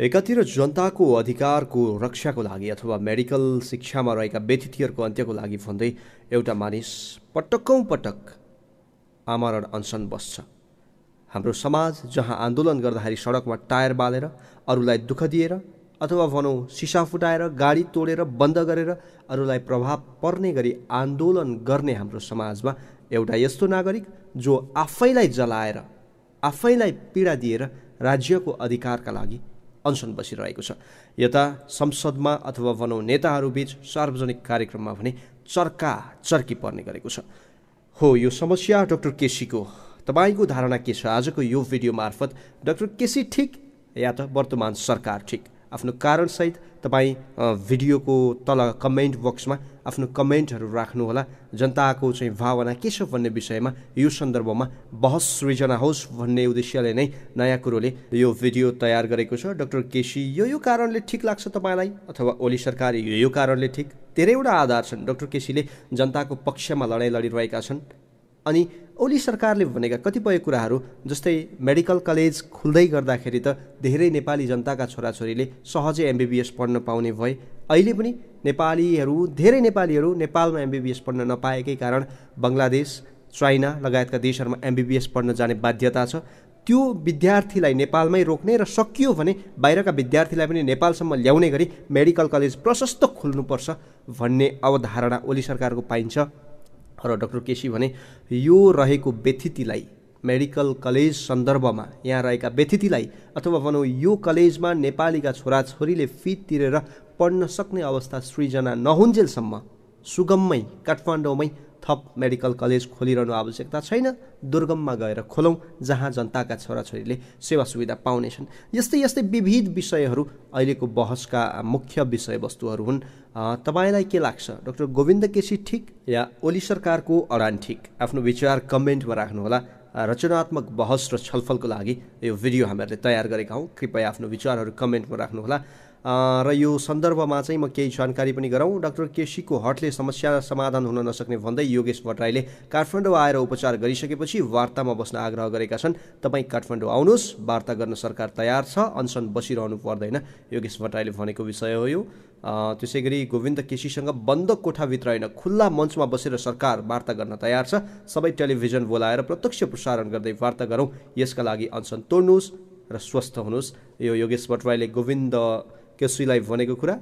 एकातिर जनताको अधिकारको रक्षाको लागि अथवा मेडिकल शिक्षामा रहेका व्यतिथिहरूको अन्त्यको लागि भन्दै एउटा मानिस पटकौँ पटक आमरण अनसन बस्छ हाम्रो समाज जहाँ आन्दोलन गर्दाखेरि सडकमा टायर बालेर अरूलाई दुःख दिएर अथवा भनौँ सिसा फुटाएर गाडी तोडेर बन्द गरेर अरूलाई प्रभाव पर्ने गरी आन्दोलन गर्ने हाम्रो समाजमा एउटा यस्तो नागरिक जो आफैलाई जलाएर आफैलाई पीडा दिएर राज्यको अधिकारका लागि अनसन बसिरहेको छ यता संसदमा अथवा भनौँ नेताहरूबीच सार्वजनिक कार्यक्रममा भने चर्का चर्की पर्ने गरेको छ हो यो समस्या डाक्टर केसीको तपाईँको धारणा के छ आजको यो भिडियो मार्फत डाक्टर केसी ठिक या त वर्तमान सरकार ठिक आफ्नो कारणसहित तपाईँ भिडियोको तल कमेन्ट बक्समा आफ्नो कमेन्टहरू राख्नुहोला जनताको चाहिँ भावना के छ भन्ने विषयमा यो सन्दर्भमा बहस सृजना होस् भन्ने उद्देश्यले नै नयाँ कुरोले यो भिडियो तयार गरेको छ डक्टर केसी यो यो कारणले ठिक लाग्छ तपाईँलाई अथवा ओली सरकार यो यो कारणले ठिक धेरैवटा आधार छन् डक्टर केसीले जनताको पक्षमा लडाइँ लडिरहेका छन् अनि ओली सरकारले भनेका कतिपय कुराहरू जस्तै मेडिकल कलेज खुल्दै गर्दाखेरि त धेरै नेपाली जनताका छोराछोरीले सहजै एमबिबिएस पढ्न पाउने भए अहिले पनि नेपालीहरू धेरै नेपालीहरू नेपालमा एमबिबिएस पढ्न नपाएकै कारण बङ्गलादेश चाइना लगायतका देशहरूमा एमबिबिएस पढ्न जाने बाध्यता छ त्यो विद्यार्थीलाई नेपालमै रोक्ने र सकियो भने बाहिरका विद्यार्थीलाई पनि नेपालसम्म ल्याउने गरी मेडिकल कलेज प्रशस्त खोल्नुपर्छ भन्ने अवधारणा ओली सरकारको पाइन्छ र डक्टर केसी भने यो रहेको व्यथितिलाई मेडिकल कलेज सन्दर्भमा यहाँ रहेका व्यथितिलाई अथवा भनौँ यो कलेजमा नेपालीका छोराछोरीले फी तिरेर पढ्न सक्ने अवस्था सृजना नहुन्जेलसम्म सुगममै काठमाडौँमै थप मेडिकल कलेज खोलिरहनु आवश्यकता छैन दुर्गममा गएर खोलौँ जहाँ जनताका छोराछोरीले सेवा सुविधा पाउनेछन् यस्तै यस्तै विविध विषयहरू अहिलेको बहसका मुख्य विषयवस्तुहरू हुन् तपाईँलाई के लाग्छ डाक्टर गोविन्द केसी ठिक या ओली सरकारको अडान ठिक आफ्नो विचार कमेन्टमा राख्नुहोला रचनात्मक बहस र छलफलको लागि यो भिडियो हामीहरूले तयार गरेका हौँ कृपया आफ्नो विचारहरू कमेन्टमा राख्नुहोला र यो सन्दर्भमा चाहिँ म केही जानकारी पनि गराउँ डाक्टर केसीको हटले समस्या समाधान हुन नसक्ने भन्दै योगेश भट्टराईले काठमाडौँ आएर उपचार गरिसकेपछि वार्तामा बस्न आग्रह गरेका छन् तपाईँ काठमाडौँ आउनुहोस् वार्ता गर्न सरकार तयार छ अनसन बसिरहनु पर्दैन योगेश भट्टराईले भनेको विषय हो यो त्यसै गरी गोविन्द केसीसँग बन्द कोठाभित्र होइन खुल्ला मञ्चमा बसेर सरकार वार्ता गर्न तयार छ सबै टेलिभिजन बोलाएर प्रत्यक्ष प्रसारण गर्दै वार्ता गरौँ यसका लागि अनसन तोड्नुहोस् र स्वस्थ हुनुहोस् यो योगेश भट्टराईले गोविन्द केसीलाई भनेको कुरा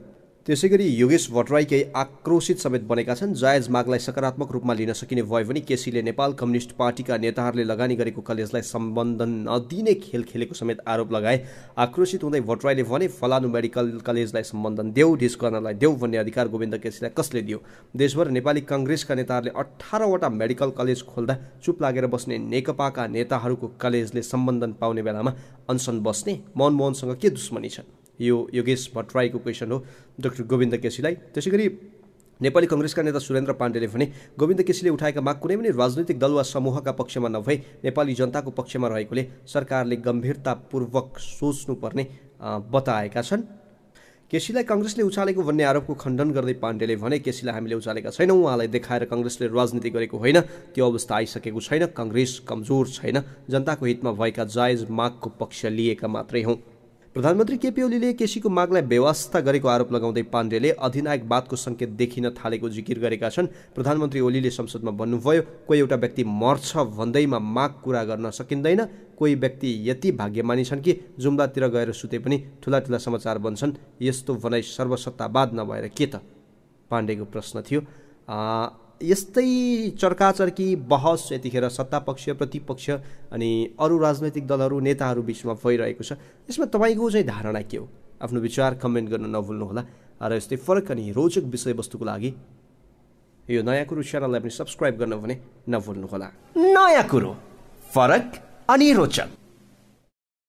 त्यसै गरी योगेश भट्टराई केही आक्रोशित समेत बनेका छन् जायज मागलाई सकारात्मक रूपमा लिन सकिने भयो भने केसीले नेपाल कम्युनिस्ट पार्टीका नेताहरूले लगानी गरेको कलेजलाई सम्बन्धन नदिने खेल खेलेको समेत आरोप लगाए आक्रोशित हुँदै भट्टराईले भने फलानु मेडिकल कलेजलाई सम्बन्धन देऊ ढिस गर्नलाई देऊ भन्ने अधिकार गोविन्द केसीलाई कसले दियो देशभर नेपाली कङ्ग्रेसका नेताहरूले अठारवटा मेडिकल कलेज खोल्दा चुप लागेर बस्ने नेकपाका नेताहरूको कलेजले सम्बन्धन पाउने बेलामा अनसन बस्ने मनमोहनसँग के दुश्मनी छन् यो योगेश भट्टराईको क्वेसन हो डाक्टर गोविन्द केसीलाई त्यसै गरी नेपाली कङ्ग्रेसका नेता सुरेन्द्र पाण्डेले भने गोविन्द केसीले उठाएका माग कुनै पनि राजनैतिक दल वा समूहका पक्षमा नभई नेपाली जनताको पक्षमा रहेकोले सरकारले गम्भीरतापूर्वक सोच्नुपर्ने बताएका छन् केसीलाई कङ्ग्रेसले उचालेको भन्ने आरोपको खण्डन गर्दै पाण्डेले भने केसीलाई हामीले उचालेका छैनौँ उहाँलाई देखाएर कङ्ग्रेसले राजनीति गरेको होइन त्यो अवस्था आइसकेको छैन कङ्ग्रेस कमजोर छैन जनताको हितमा भएका जायज मागको पक्ष लिएका मात्रै हौँ प्रधानमन्त्री केपी ओलीले केसीको मागलाई व्यवस्था गरेको आरोप लगाउँदै पाण्डेले अधिनायकवादको सङ्केत देखिन थालेको जिकिर गरेका छन् प्रधानमन्त्री ओलीले संसदमा भन्नुभयो कोही एउटा व्यक्ति मर्छ भन्दैमा माग कुरा गर्न सकिँदैन कोही व्यक्ति यति भाग्यमानी छन् कि जुम्लातिर गएर सुते पनि ठुला ठुला समाचार बन्छन् यस्तो भनाइ सर्वसत्तावाद नभएर के त पाण्डेको प्रश्न थियो यस्तै चर्काचर्की बहस यतिखेर सत्तापक्ष प्रतिपक्ष अनि अरू राजनैतिक दलहरू नेताहरू बिचमा भइरहेको छ यसमा तपाईँको चाहिँ धारणा के हो आफ्नो विचार कमेन्ट गर्न नभुल्नुहोला र यस्तै फरक अनि रोचक विषयवस्तुको लागि यो नयाँ कुरो च्यानललाई पनि सब्सक्राइब गर्नु भने नभुल्नुहोला नयाँ कुरो फरक अनि रोचक